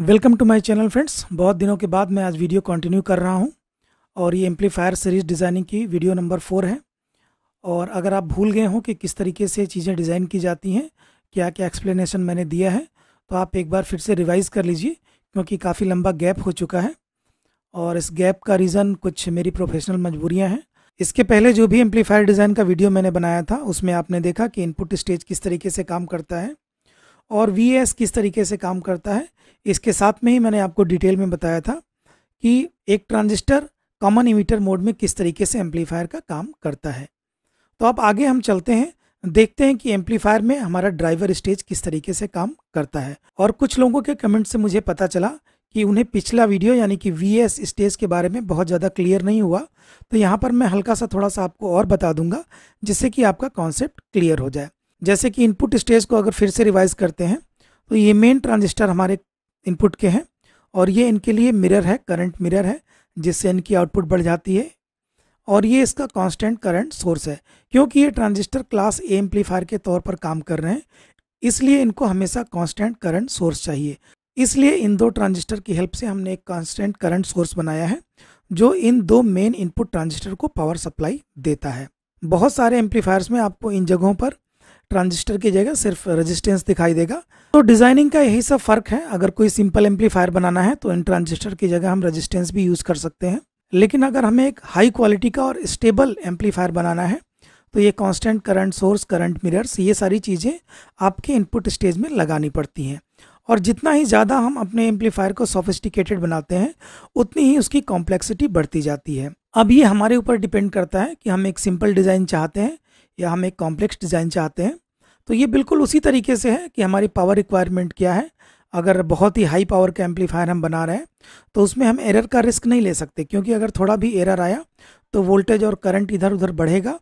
welcome to my channel friends बहुत दिनों के बाद मैं आज वीडियो कंटिन्यू कर रहा हूं और ये एम्पलीफायर सीरीज डिज़ाइनिंग की वीडियो नंबर फोर है और अगर आप भूल गए हों कि किस तरीके से चीज़ें डिज़ाइन की जाती हैं क्या क्या एक्सप्लेनेशन मैंने दिया है तो आप एक बार फिर से रिवाइज़ कर लीजिए क्योंकि काफ़ी लंबा गैप हो चुका है और इस गैप का रीज़न कुछ मेरी प्रोफेशनल मजबूरियाँ हैं इसके पहले जो भी एम्पलीफायर डिज़ाइन का वीडियो मैंने बनाया था उसमें आपने देखा कि इनपुट स्टेज किस तरीके से काम करता है और वी किस तरीके से काम करता है इसके साथ में ही मैंने आपको डिटेल में बताया था कि एक ट्रांजिस्टर कॉमन इमीटर मोड में किस तरीके से एम्पलीफायर का काम करता है तो अब आगे हम चलते हैं देखते हैं कि एम्पलीफायर में हमारा ड्राइवर स्टेज किस तरीके से काम करता है और कुछ लोगों के कमेंट से मुझे पता चला कि उन्हें पिछला वीडियो यानी कि वी एस स्टेज के बारे में बहुत ज़्यादा क्लियर नहीं हुआ तो यहाँ पर मैं हल्का सा थोड़ा सा आपको और बता दूंगा जिससे कि आपका कॉन्सेप्ट क्लियर हो जाए जैसे कि इनपुट स्टेज को अगर फिर से रिवाइज करते हैं तो ये मेन ट्रांजिस्टर हमारे इनपुट के हैं और ये इनके लिए मिरर है करंट मिरर है जिससे इनकी आउटपुट बढ़ जाती है और ये इसका कांस्टेंट करंट सोर्स है क्योंकि ये ट्रांजिस्टर क्लास ए एम्पलीफायर के तौर पर काम कर रहे हैं इसलिए इनको हमेशा कांस्टेंट करंट सोर्स चाहिए इसलिए इन दो ट्रांजिस्टर की हेल्प से हमने एक कांस्टेंट करंट सोर्स बनाया है जो इन दो मेन इनपुट ट्रांजिस्टर को पावर सप्लाई देता है बहुत सारे एम्पलीफायर्स में आपको इन जगहों पर ट्रांजिस्टर की जगह सिर्फ रेजिस्टेंस दिखाई देगा तो डिजाइनिंग का यही सब फर्क है अगर कोई सिंपल एम्पलीफायर बनाना है तो इन ट्रांजिस्टर की जगह हम रेजिस्टेंस भी यूज कर सकते हैं लेकिन अगर हमें एक हाई क्वालिटी का और स्टेबल एम्पलीफायर बनाना है तो ये constant current source current mirrors ये सारी चीज़ें आपके इनपुट स्टेज में लगानी पड़ती हैं और जितना ही ज़्यादा हम अपने एम्पलीफायर को सोफिस्टिकेटेड बनाते हैं उतनी ही उसकी कॉम्प्लेक्सिटी बढ़ती जाती है अब ये हमारे ऊपर डिपेंड करता है कि हम एक सिंपल डिज़ाइन चाहते हैं या हम एक कॉम्प्लेक्स डिज़ाइन चाहते हैं तो ये बिल्कुल उसी तरीके से है कि हमारी पावर रिक्वायरमेंट क्या है अगर बहुत ही हाई पावर का एम्पलीफायर हम बना रहे हैं तो उसमें हम एरर का रिस्क नहीं ले सकते क्योंकि अगर थोड़ा भी एरर आया तो वोल्टेज और करंट इधर उधर बढ़ेगा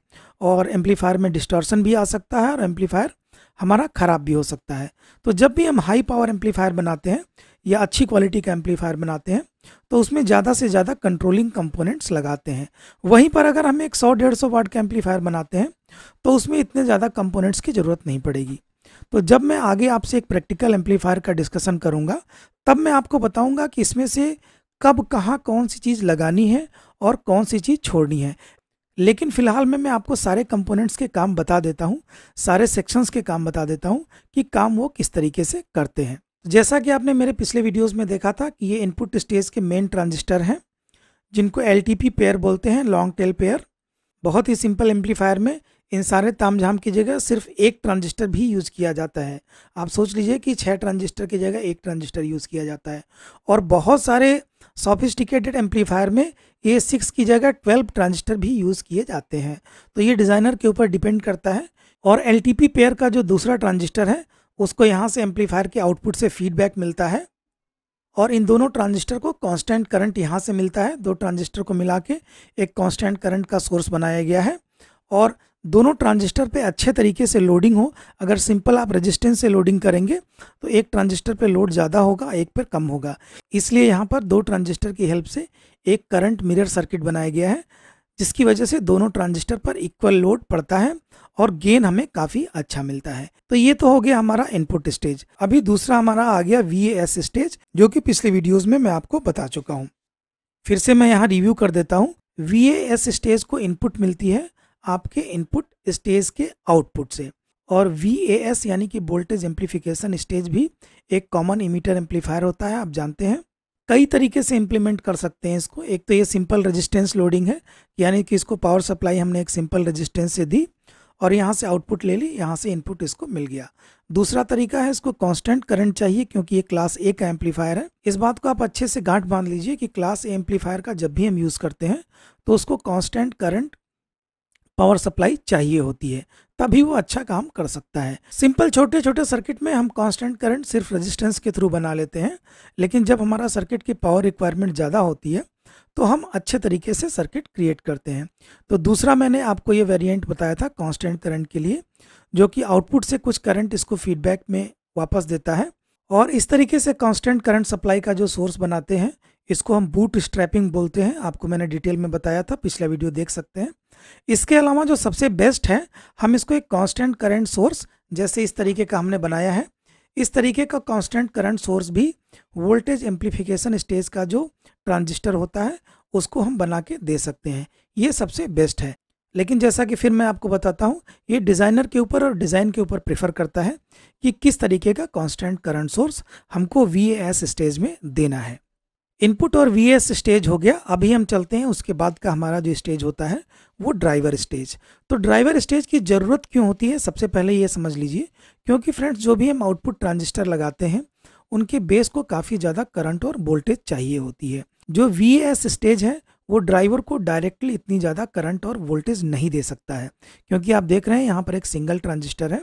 और एम्पलीफायर में डिस्टॉर्सन भी आ सकता है और एम्पलीफायर हमारा ख़राब भी हो सकता है तो जब भी हम हाई पावर एम्पलीफायर बनाते हैं या अच्छी क्वालिटी का एम्पलीफायर बनाते हैं तो उसमें ज़्यादा से ज़्यादा कंट्रोलिंग कंपोनेंट्स लगाते हैं वहीं पर अगर हम एक सौ डेढ़ सौ वाट का एम्पलीफायर बनाते हैं तो उसमें इतने ज़्यादा कंपोनेंट्स की ज़रूरत नहीं पड़ेगी तो जब मैं आगे आपसे एक प्रैक्टिकल एम्पलीफायर का डिस्कशन करूँगा तब मैं आपको बताऊँगा कि इसमें से कब कहाँ कौन सी चीज़ लगानी है और कौन सी चीज़ छोड़नी है लेकिन फिलहाल में मैं आपको सारे कंपोनेंट्स के काम बता देता हूँ सारे सेक्शंस के काम बता देता हूँ कि काम वो किस तरीके से करते हैं जैसा कि आपने मेरे पिछले वीडियोस में देखा था कि ये इनपुट स्टेज के मेन ट्रांजिस्टर हैं जिनको एल पेयर बोलते हैं लॉन्ग टेल पेयर बहुत ही सिंपल एम्पलीफायर में इन सारे ताम की जगह सिर्फ एक ट्रांजिस्टर भी यूज़ किया जाता है आप सोच लीजिए कि छः ट्रांजिस्टर की जगह एक ट्रांजिस्टर यूज़ किया जाता है और बहुत सारे सॉफिस्टिकेटेड एम्पलीफायर में ए सिक्स की जगह ट्वेल्व ट्रांजिस्टर भी यूज़ किए जाते हैं तो ये डिज़ाइनर के ऊपर डिपेंड करता है और एल पेयर का जो दूसरा ट्रांजिस्टर है उसको यहाँ से एम्पलीफायर के आउटपुट से फीडबैक मिलता है और इन दोनों ट्रांजिस्टर को कांस्टेंट करंट यहाँ से मिलता है दो ट्रांजिस्टर को मिला के एक कांस्टेंट करंट का सोर्स बनाया गया है और दोनों ट्रांजिस्टर पे अच्छे तरीके से लोडिंग हो अगर सिंपल आप रेजिस्टेंस से लोडिंग करेंगे तो एक ट्रांजिस्टर पे लोड ज़्यादा होगा एक पर कम होगा इसलिए यहाँ पर दो ट्रांजिस्टर की हेल्प से एक करंट मिरर सर्किट बनाया गया है जिसकी वजह से दोनों ट्रांजिस्टर पर इक्वल लोड पड़ता है और गेन हमें काफ़ी अच्छा मिलता है तो ये तो हो गया हमारा इनपुट स्टेज अभी दूसरा हमारा आ गया वी स्टेज जो कि पिछले वीडियोज़ में मैं आपको बता चुका हूँ फिर से मैं यहाँ रिव्यू कर देता हूँ वी स्टेज को इनपुट मिलती है आपके इनपुट स्टेज के आउटपुट से और वी यानी कि वोल्टेज एम्पलीफिकेशन स्टेज भी एक कॉमन इमीटर एम्पलीफायर होता है आप जानते हैं कई तरीके से इम्प्लीमेंट कर सकते हैं इसको एक तो ये सिंपल रेजिस्टेंस लोडिंग है यानी कि इसको पावर सप्लाई हमने एक सिंपल रेजिस्टेंस से दी और यहाँ से आउटपुट ले ली यहाँ से इनपुट इसको मिल गया दूसरा तरीका है इसको कांस्टेंट करंट चाहिए क्योंकि ये क्लास ए का एम्पलीफायर है इस बात को आप अच्छे से गांठ बांध लीजिए कि क्लास ए एम्पलीफायर का जब भी हम यूज़ करते हैं तो उसको कॉन्स्टेंट करंट पावर सप्लाई चाहिए होती है तभी वो अच्छा काम कर सकता है सिंपल छोटे छोटे सर्किट में हम कांस्टेंट करंट सिर्फ रेजिस्टेंस के थ्रू बना लेते हैं लेकिन जब हमारा सर्किट की पावर रिक्वायरमेंट ज़्यादा होती है तो हम अच्छे तरीके से सर्किट क्रिएट करते हैं तो दूसरा मैंने आपको ये वेरिएंट बताया था कांस्टेंट करंट के लिए जो कि आउटपुट से कुछ करंट इसको फीडबैक में वापस देता है और इस तरीके से कांस्टेंट करंट सप्लाई का जो सोर्स बनाते हैं इसको हम बूट स्ट्रैपिंग बोलते हैं आपको मैंने डिटेल में बताया था पिछला वीडियो देख सकते हैं इसके अलावा जो सबसे बेस्ट है हम इसको एक कांस्टेंट करंट सोर्स जैसे इस तरीके का हमने बनाया है इस तरीके का कांस्टेंट करंट सोर्स भी वोल्टेज एम्प्लीफिकेशन स्टेज का जो ट्रांजिस्टर होता है उसको हम बना के दे सकते हैं ये सबसे बेस्ट है लेकिन जैसा कि फिर मैं आपको बताता हूँ ये डिज़ाइनर के ऊपर और डिज़ाइन के ऊपर प्रेफर करता है कि किस तरीके का कांस्टेंट करंट सोर्स हमको वी स्टेज में देना है इनपुट और वी स्टेज हो गया अभी हम चलते हैं उसके बाद का हमारा जो स्टेज होता है वो ड्राइवर स्टेज तो ड्राइवर स्टेज की ज़रूरत क्यों होती है सबसे पहले ये समझ लीजिए क्योंकि फ्रेंड्स जो भी हम आउटपुट ट्रांजिस्टर लगाते हैं उनके बेस को काफ़ी ज़्यादा करंट और वोल्टेज चाहिए होती है जो वी स्टेज है वो ड्राइवर को डायरेक्टली इतनी ज़्यादा करंट और वोल्टेज नहीं दे सकता है क्योंकि आप देख रहे हैं यहाँ पर एक सिंगल ट्रांजिस्टर है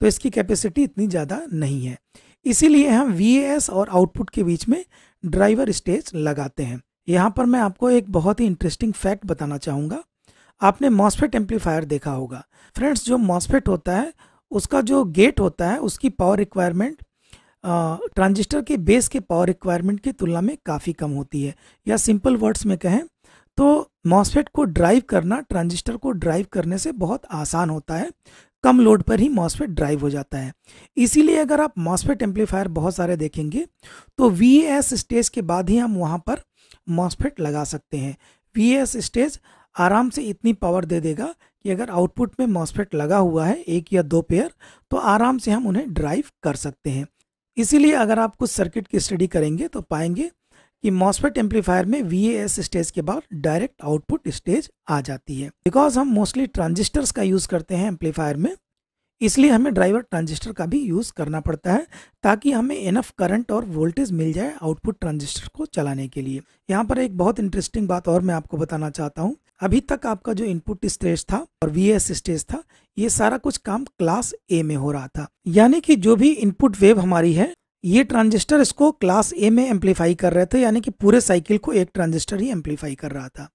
तो इसकी कैपेसिटी इतनी ज़्यादा नहीं है इसीलिए हम वी और आउटपुट के बीच में ड्राइवर स्टेज लगाते हैं यहाँ पर मैं आपको एक बहुत ही इंटरेस्टिंग फैक्ट बताना चाहूँगा आपने मॉसफेट एम्पलीफायर देखा होगा फ्रेंड्स जो मॉसफेट होता है उसका जो गेट होता है उसकी पावर रिक्वायरमेंट ट्रांजिस्टर के बेस के पावर रिक्वायरमेंट की तुलना में काफ़ी कम होती है या सिंपल वर्ड्स में कहें तो मॉसफेट को ड्राइव करना ट्रांजिस्टर को ड्राइव करने से बहुत आसान होता है कम लोड पर ही मॉसफेट ड्राइव हो जाता है इसीलिए अगर आप मॉसफेट एम्पलीफायर बहुत सारे देखेंगे तो वी स्टेज के बाद ही हम वहाँ पर मॉसफेट लगा सकते हैं वी स्टेज आराम से इतनी पावर दे देगा कि अगर आउटपुट में मॉसफेट लगा हुआ है एक या दो पेयर तो आराम से हम उन्हें ड्राइव कर सकते हैं इसीलिए अगर आप कुछ सर्किट की स्टडी करेंगे तो पाएंगे कि मॉसफेट एम्पलीफायर में वी स्टेज के बाद डायरेक्ट आउटपुट स्टेज आ जाती है बिकॉज हम मोस्टली ट्रांजिस्टर्स का यूज़ करते हैं एम्पलीफायर में इसलिए हमें ड्राइवर ट्रांजिस्टर का भी यूज़ करना पड़ता है ताकि हमें इनफ करंट और वोल्टेज मिल जाए आउटपुट ट्रांजिस्टर को चलाने के लिए यहाँ पर एक बहुत इंटरेस्टिंग बात और मैं आपको बताना चाहता हूँ अभी तक आपका जो इनपुट स्टेज था और वी स्टेज था ये सारा कुछ काम क्लास ए में हो रहा था यानी कि जो भी इनपुट वेव हमारी है ये ट्रांजिस्टर इसको क्लास ए में एम्पलीफाई कर रहे थे यानी कि पूरे साइकिल को एक ट्रांजिस्टर ही एम्पलीफाई कर रहा था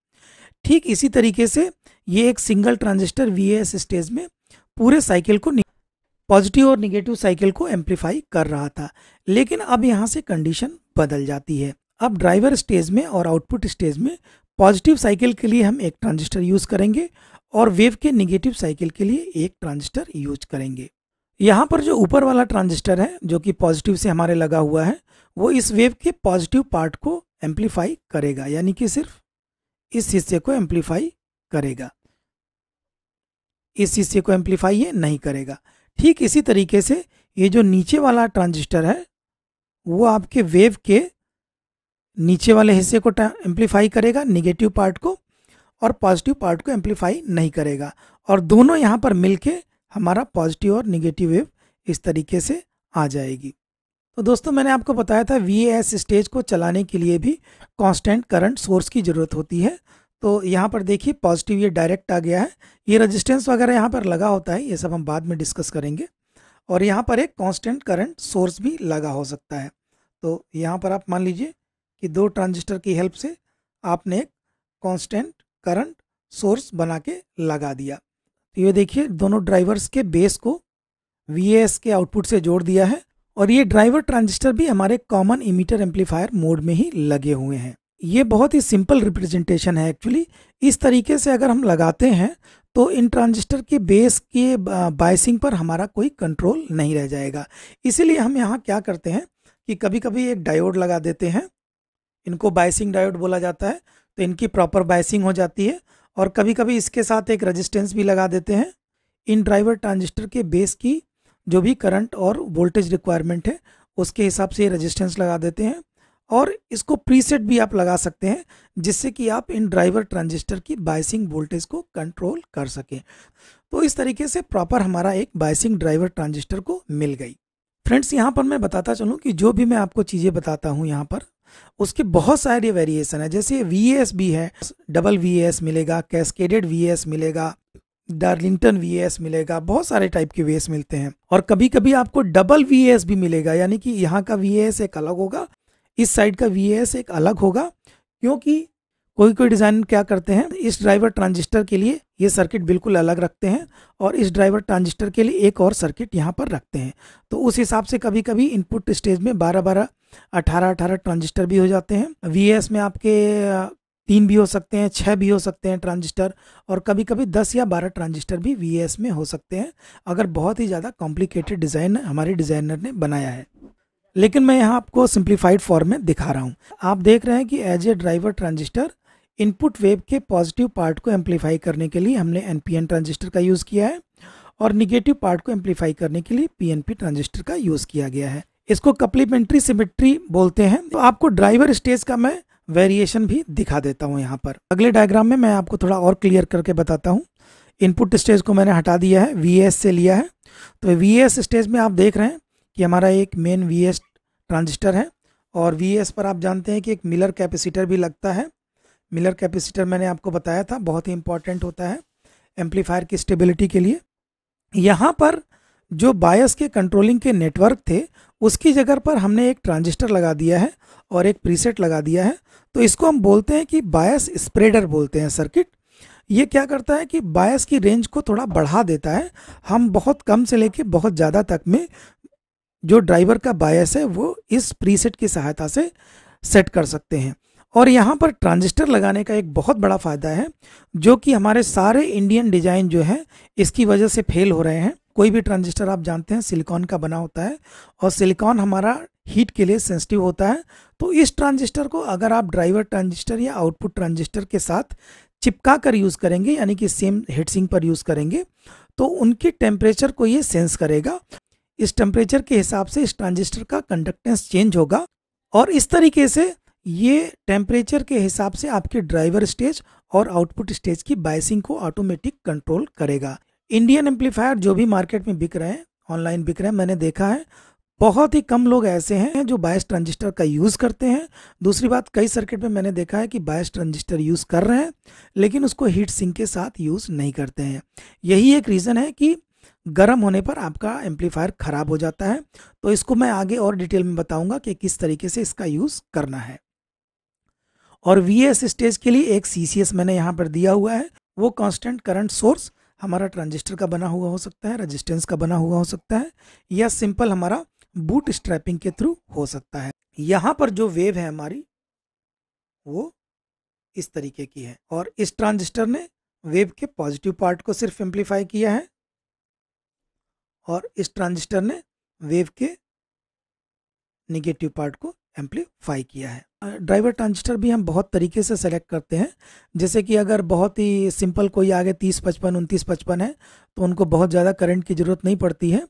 ठीक इसी तरीके से ये एक सिंगल ट्रांजिस्टर वी स्टेज में पूरे साइकिल को पॉजिटिव और निगेटिव साइकिल को एम्पलीफाई कर रहा था लेकिन अब यहाँ से कंडीशन बदल जाती है अब ड्राइवर स्टेज में और आउटपुट स्टेज में पॉजिटिव साइकिल के लिए हम एक ट्रांजिस्टर यूज़ करेंगे और वेव के निगेटिव साइकिल के लिए एक ट्रांजिस्टर यूज करेंगे यहाँ पर जो ऊपर वाला ट्रांजिस्टर है जो कि पॉजिटिव से हमारे लगा हुआ है वो इस वेव के पॉजिटिव पार्ट को एम्पलीफाई करेगा यानी कि सिर्फ इस हिस्से को एम्पलीफाई करेगा इस हिस्से को एम्पलीफाई ये नहीं करेगा ठीक इसी तरीके से ये जो नीचे वाला ट्रांजिस्टर है वो आपके वेव के नीचे वाले हिस्से को एम्पलीफाई करेगा निगेटिव पार्ट को और पॉजिटिव पार्ट को एम्पलीफाई नहीं करेगा और दोनों यहाँ पर मिलके हमारा पॉजिटिव और निगेटिव वेव इस तरीके से आ जाएगी तो दोस्तों मैंने आपको बताया था वी स्टेज को चलाने के लिए भी कांस्टेंट करंट सोर्स की ज़रूरत होती है तो यहाँ पर देखिए पॉजिटिव ये डायरेक्ट आ गया है ये रेजिस्टेंस वगैरह यहाँ पर लगा होता है ये सब हम बाद में डिस्कस करेंगे और यहाँ पर एक कांस्टेंट करंट सोर्स भी लगा हो सकता है तो यहाँ पर आप मान लीजिए कि दो ट्रांजिस्टर की हेल्प से आपने एक कॉन्स्टेंट करंट सोर्स बना के लगा दिया तो ये देखिए दोनों ड्राइवर्स के बेस को वी के आउटपुट से जोड़ दिया है और ये ड्राइवर ट्रांजिस्टर भी हमारे कॉमन इमीटर एम्पलीफायर मोड में ही लगे हुए हैं ये बहुत ही सिंपल रिप्रेजेंटेशन है एक्चुअली इस तरीके से अगर हम लगाते हैं तो इन ट्रांजिस्टर के बेस के बाइसिंग पर हमारा कोई कंट्रोल नहीं रह जाएगा इसीलिए हम यहाँ क्या करते हैं कि कभी कभी एक डायोड लगा देते हैं इनको बाइसिंग डायोड बोला जाता है तो इनकी प्रॉपर बाइसिंग हो जाती है और कभी कभी इसके साथ एक रजिस्टेंस भी लगा देते हैं इन ड्राइवर ट्रांजिस्टर के बेस की जो भी करंट और वोल्टेज रिक्वायरमेंट है उसके हिसाब से ये रजिस्टेंस लगा देते हैं और इसको प्रीसेट भी आप लगा सकते हैं जिससे कि आप इन ड्राइवर ट्रांजिस्टर की बाइसिंग वोल्टेज को कंट्रोल कर सकें तो इस तरीके से प्रॉपर हमारा एक बाइसिंग ड्राइवर ट्रांजिस्टर को मिल गई फ्रेंड्स यहाँ पर मैं बताता चलूँ कि जो भी मैं आपको चीज़ें बताता हूँ यहाँ पर उसके बहुत सारे वेरिएशन है जैसे वी एस भी है डबल वी एस मिलेगा कैस्केडेड वी एस मिलेगा डार्लिंगटन वी एस मिलेगा बहुत सारे टाइप के वी एस मिलते हैं और कभी कभी आपको डबल वी एस भी मिलेगा यानी कि यहाँ का वी एस एक अलग होगा इस साइड का वी एस एक अलग होगा क्योंकि कोई कोई डिज़ाइन क्या करते हैं इस ड्राइवर ट्रांजिस्टर के लिए ये सर्किट बिल्कुल अलग रखते हैं और इस ड्राइवर ट्रांजिस्टर के लिए एक और सर्किट यहाँ पर रखते हैं तो उस हिसाब से कभी कभी इनपुट स्टेज में बारह बारह अठारह अठारह ट्रांजिस्टर भी हो जाते हैं वी में आपके तीन भी हो सकते हैं छः भी हो सकते हैं ट्रांजिस्टर और कभी कभी दस या बारह ट्रांजिस्टर भी वी में हो सकते हैं अगर बहुत ही ज़्यादा कॉम्प्लिकेटेड डिज़ाइन हमारे डिज़ाइनर ने बनाया है लेकिन मैं यहाँ आपको सिंप्लीफाइड फॉर्म में दिखा रहा हूँ आप देख रहे हैं कि as a driver transistor input wave के पॉजिटिव पार्ट को एम्पलीफाई करने के लिए हमने एन ट्रांजिस्टर का यूज़ किया है और निगेटिव पार्ट को एम्प्लीफाई करने के लिए पी ट्रांजिस्टर का यूज़ किया गया है इसको कप्लीमेंट्री सिमेट्री बोलते हैं तो आपको ड्राइवर स्टेज का मैं वेरिएशन भी दिखा देता हूँ यहाँ पर अगले डायग्राम में मैं आपको थोड़ा और क्लियर करके बताता हूँ इनपुट स्टेज को मैंने हटा दिया है वी से लिया है तो वी स्टेज में आप देख रहे हैं कि हमारा एक मेन वी ट्रांजिस्टर है और वी पर आप जानते हैं कि एक मिलर कैपेसिटर भी लगता है मिलर कैपेसिटर मैंने आपको बताया था बहुत ही इंपॉर्टेंट होता है एम्पलीफायर की स्टेबिलिटी के लिए यहाँ पर जो बायस के कंट्रोलिंग के नेटवर्क थे उसकी जगह पर हमने एक ट्रांजिस्टर लगा दिया है और एक प्रीसेट लगा दिया है तो इसको हम बोलते हैं कि बायस स्प्रेडर बोलते हैं सर्किट ये क्या करता है कि बायस की रेंज को थोड़ा बढ़ा देता है हम बहुत कम से लेके बहुत ज़्यादा तक में जो ड्राइवर का बायस है वो इस प्रीसेट की सहायता से सेट कर सकते हैं और यहाँ पर ट्रांजिस्टर लगाने का एक बहुत बड़ा फ़ायदा है जो कि हमारे सारे इंडियन डिज़ाइन जो है इसकी वजह से फेल हो रहे हैं कोई भी ट्रांजिस्टर आप जानते हैं सिलिकॉन का बना होता है और सिलिकॉन हमारा हीट के लिए सेंसिटिव होता है तो इस ट्रांजिस्टर को अगर आप ड्राइवर ट्रांजिस्टर या आउटपुट ट्रांजिस्टर के साथ चिपका कर यूज़ करेंगे यानी कि सेम हीटसिंग पर यूज़ करेंगे तो उनके टेम्परेचर को ये सेंस करेगा इस टेम्परेचर के हिसाब से इस ट्रांजिस्टर का कंडक्टेंस चेंज होगा और इस तरीके से ये टेम्परेचर के हिसाब से आपके ड्राइवर स्टेज और आउटपुट स्टेज की बाइसिंग को ऑटोमेटिक कंट्रोल करेगा इंडियन एम्पलीफायर जो भी मार्केट में बिक रहे हैं ऑनलाइन बिक रहे हैं मैंने देखा है बहुत ही कम लोग ऐसे हैं जो बायस ट्रांजिस्टर का यूज़ करते हैं दूसरी बात कई सर्किट में मैंने देखा है कि बायस ट्रांजिस्टर यूज़ कर रहे हैं लेकिन उसको हीट सिंक के साथ यूज़ नहीं करते हैं यही एक रीज़न है कि गर्म होने पर आपका एम्पलीफायर ख़राब हो जाता है तो इसको मैं आगे और डिटेल में बताऊँगा कि किस तरीके से इसका यूज़ करना है और वी स्टेज के लिए एक सी मैंने यहाँ पर दिया हुआ है वो कांस्टेंट करंट सोर्स हमारा ट्रांजिस्टर का बना हुआ हो सकता है रेजिस्टेंस का बना हुआ हो सकता है या सिंपल हमारा बूट स्ट्रैपिंग के थ्रू हो सकता है यहाँ पर जो वेव है हमारी वो इस तरीके की है और इस ट्रांजिस्टर ने वेव के पॉजिटिव पार्ट को सिर्फ एम्प्लीफाई किया है और इस ट्रांजिस्टर ने वेव के निगेटिव पार्ट को एम्पलीफाई किया है ड्राइवर ट्रांजिस्टर भी हम बहुत तरीके से सेलेक्ट करते हैं जैसे कि अगर बहुत ही सिंपल कोई आगे तीस पचपन उनतीस पचपन है तो उनको बहुत ज़्यादा करंट की ज़रूरत नहीं पड़ती है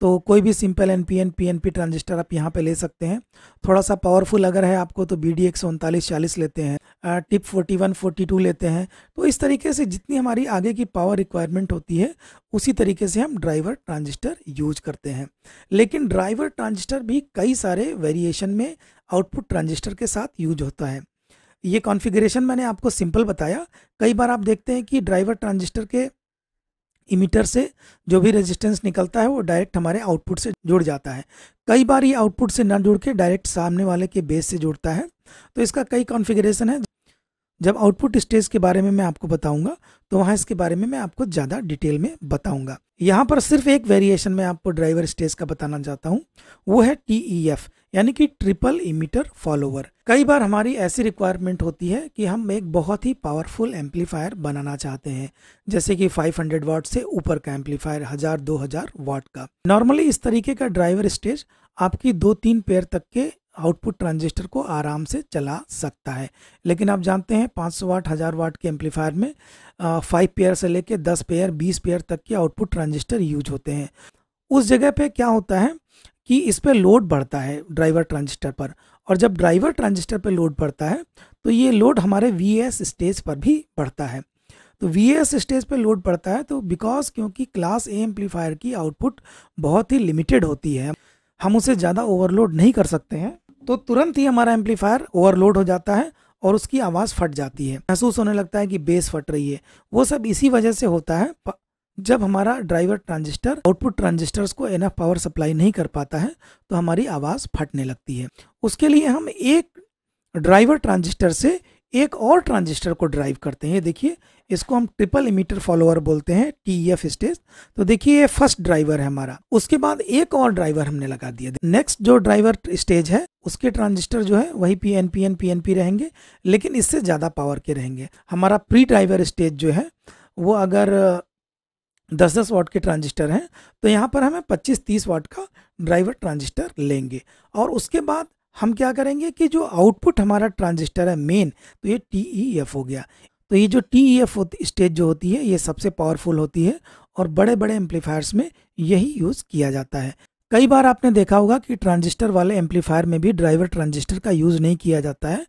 तो कोई भी simple N P N P N P transistor आप यहाँ पे ले सकते हैं थोड़ा सा पावरफुल अगर है आपको तो बी डी एक सौ उनतालीस चालीस लेते हैं टिप 41, 42 लेते हैं तो इस तरीके से जितनी हमारी आगे की पावर रिक्वायरमेंट होती है उसी तरीके से हम ड्राइवर ट्रांजिस्टर यूज करते हैं लेकिन ड्राइवर ट्रांजिस्टर भी कई सारे वेरिएशन में आउटपुट ट्रांजिस्टर के साथ यूज होता है ये कॉन्फ़िगरेशन मैंने आपको सिंपल बताया कई बार आप देखते हैं कि ड्राइवर ट्रांजिस्टर के इमीटर से जो भी रेजिस्टेंस निकलता है वो डायरेक्ट हमारे आउटपुट से जुड़ जाता है कई बार ये आउटपुट से ना जुड़ के डायरेक्ट सामने वाले के बेस से जुड़ता है तो इसका कई कॉन्फ़िगरेशन है जब आउटपुट स्टेज के बारे में मैं आपको बताऊंगा तो वहां इसके बारे में मैं आपको ज्यादा डिटेल में बताऊंगा यहाँ पर सिर्फ एक वेरिएशन में आपको ड्राइवर स्टेज का बताना चाहता हूँ वो है टी e यानी कि ट्रिपल इमीटर फॉलोवर कई बार हमारी ऐसी रिक्वायरमेंट होती है कि हम एक बहुत ही पावरफुल एम्पलीफायर बनाना चाहते हैं जैसे कि 500 वाट से ऊपर का एम्पलीफायर हजार दो हजार वाट का नॉर्मली इस तरीके का ड्राइवर स्टेज आपकी दो तीन पेयर तक के आउटपुट ट्रांजिस्टर को आराम से चला सकता है लेकिन आप जानते हैं 500 वाट हज़ार वाट के एम्पलीफायर में फाइव पेयर से लेकर दस पेयर बीस पेयर तक के आउटपुट ट्रांजिस्टर यूज होते हैं उस जगह पे क्या होता है कि इस पर लोड बढ़ता है ड्राइवर ट्रांजिस्टर पर और जब ड्राइवर ट्रांजिस्टर पर लोड बढ़ता है तो ये लोड हमारे वी स्टेज पर भी बढ़ता है तो वी स्टेज पर लोड बढ़ता है तो बिकॉज क्योंकि क्लास ए एम्पलीफायर की आउटपुट बहुत ही लिमिटेड होती है हम उसे ज़्यादा ओवरलोड नहीं कर सकते हैं तो तुरंत ही हमारा एम्पलीफायर ओवरलोड हो जाता है और उसकी आवाज़ फट जाती है महसूस होने लगता है कि बेस फट रही है वो सब इसी वजह से होता है जब हमारा ड्राइवर ट्रांजिस्टर आउटपुट ट्रांजिस्टर्स को एनफ पावर सप्लाई नहीं कर पाता है तो हमारी आवाज़ फटने लगती है उसके लिए हम एक ड्राइवर ट्रांजिस्टर से एक और ट्रांजिस्टर को ड्राइव करते हैं देखिए इसको हम ट्रिपल इमीटर फॉलोअर बोलते हैं टी एफ e स्टेज तो देखिए ये फर्स्ट ड्राइवर है हमारा उसके बाद एक और ड्राइवर हमने लगा दिया नेक्स्ट जो ड्राइवर स्टेज है उसके ट्रांजिस्टर जो है वही P N P N P N P रहेंगे लेकिन इससे ज़्यादा पावर के रहेंगे हमारा प्री ड्राइवर स्टेज जो है वो अगर दस दस वाट के ट्रांजिस्टर हैं तो यहाँ पर हमें पच्चीस तीस वाट का ड्राइवर ट्रांजिस्टर लेंगे और उसके बाद हम क्या करेंगे कि जो आउटपुट हमारा ट्रांजिस्टर है मेन तो ये टी ई एफ हो गया तो ये जो टी ई एफ स्टेज जो होती है ये सबसे पावरफुल होती है और बड़े बड़े एम्पलीफायर्स में यही यूज़ किया जाता है कई बार आपने देखा होगा कि ट्रांजिस्टर वाले एम्पलीफायर में भी ड्राइवर ट्रांजिस्टर का यूज़ नहीं किया जाता है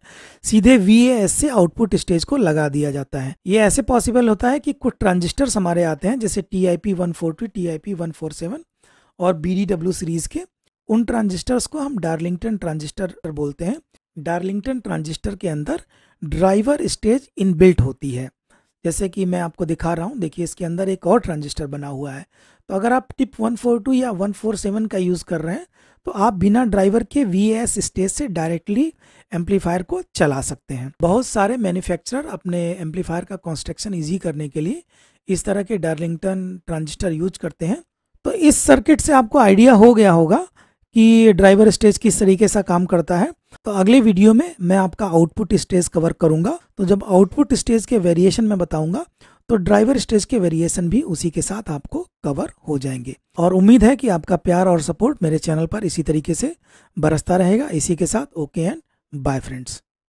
सीधे वी से आउटपुट स्टेज को लगा दिया जाता है ये ऐसे पॉसिबल होता है कि कुछ ट्रांजिस्टर्स हमारे आते हैं जैसे T I P one four two T I P one four seven और बी डी डब्ल्यू सीरीज़ के उन ट्रांजिस्टर्स को हम डार्लिंगटन ट्रांजिस्टर बोलते हैं डार्लिंगटन ट्रांजिस्टर के अंदर ड्राइवर स्टेज इनबिल्ट होती है जैसे कि मैं आपको दिखा रहा हूँ देखिए इसके अंदर एक और ट्रांजिस्टर बना हुआ है तो अगर आप टिप 142 या 147 का यूज़ कर रहे हैं तो आप बिना ड्राइवर के वी एस स्टेज से डायरेक्टली एम्पलीफायर को चला सकते हैं बहुत सारे मैन्युफैक्चरर अपने एम्पलीफायर का कंस्ट्रक्शन ईजी करने के लिए इस तरह के डार्लिंगटन ट्रांजिस्टर यूज करते हैं तो इस सर्किट से आपको आइडिया हो गया होगा कि ड्राइवर स्टेज किस तरीके से काम करता है तो अगले वीडियो में मैं आपका आउटपुट स्टेज कवर करूंगा तो जब आउटपुट स्टेज के वेरिएशन में बताऊंगा तो ड्राइवर स्टेज के वेरिएशन भी उसी के साथ आपको कवर हो जाएंगे और उम्मीद है कि आपका प्यार और सपोर्ट मेरे चैनल पर इसी तरीके से बरसता रहेगा इसी के साथ ओके एंड बाय फ्रेंड्स